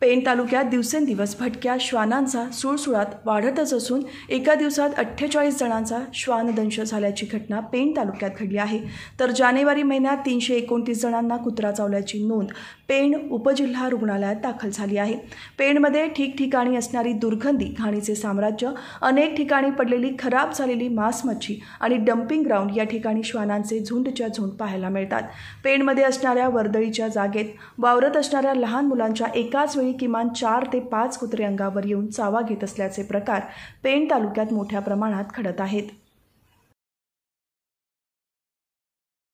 पेण तालुक्यात दिवसेंदिवस भटक्या श्वानांचा सुळसुळात वाढतच असून एका दिवसात अठ्ठेचाळीस जणांचा श्वानदंश झाल्याची घटना पेण तालुक्यात घडली आहे तर जानेवारी महिन्यात तीनशे एकोणतीस जणांना कुत्रा चावल्याची नोंद पेण उपजिल्हा रुग्णालयात दाखल झाली आहे पेणमध्ये ठिकठिकाणी असणारी दुर्गंधी घाणीचे साम्राज्य अनेक ठिकाणी पडलेली खराब झालेली मांसमच्छी आणि डम्पिंग ग्राउंड या ठिकाणी श्वानांचे झुंडच्या झुंड पाहायला मिळतात पेणमध्ये असणाऱ्या वर्दळीच्या जागेत वावरत असणाऱ्या लहान मुलांच्या एकाच वेळी किमान चार ते पाच कुत्रे अंगावर येऊन चावा घेत असल्याचे प्रकार पेण तालुक्यात मोठ्या प्रमाणात घडत आहेत